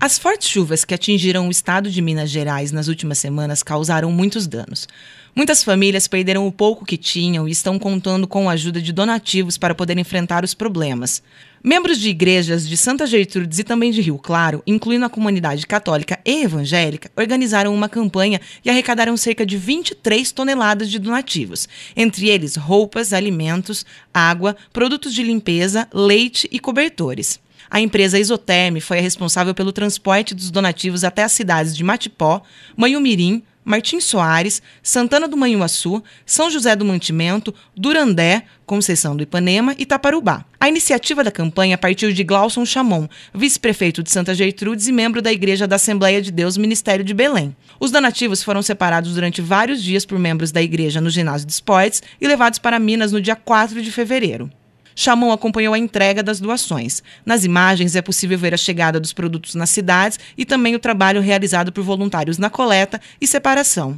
As fortes chuvas que atingiram o estado de Minas Gerais nas últimas semanas causaram muitos danos. Muitas famílias perderam o pouco que tinham e estão contando com a ajuda de donativos para poder enfrentar os problemas. Membros de igrejas de Santa Gertrudes e também de Rio Claro, incluindo a comunidade católica e evangélica, organizaram uma campanha e arrecadaram cerca de 23 toneladas de donativos, entre eles roupas, alimentos, água, produtos de limpeza, leite e cobertores. A empresa Isoterme foi a responsável pelo transporte dos donativos até as cidades de Matipó, Manhumirim, Martins Soares, Santana do Manhuaçu, São José do Mantimento, Durandé, Conceição do Ipanema e Taparubá. A iniciativa da campanha partiu de Glauson Chamon, vice-prefeito de Santa Gertrudes e membro da Igreja da Assembleia de Deus Ministério de Belém. Os donativos foram separados durante vários dias por membros da igreja no ginásio de esportes e levados para Minas no dia 4 de fevereiro. Chamon acompanhou a entrega das doações. Nas imagens é possível ver a chegada dos produtos nas cidades e também o trabalho realizado por voluntários na coleta e separação.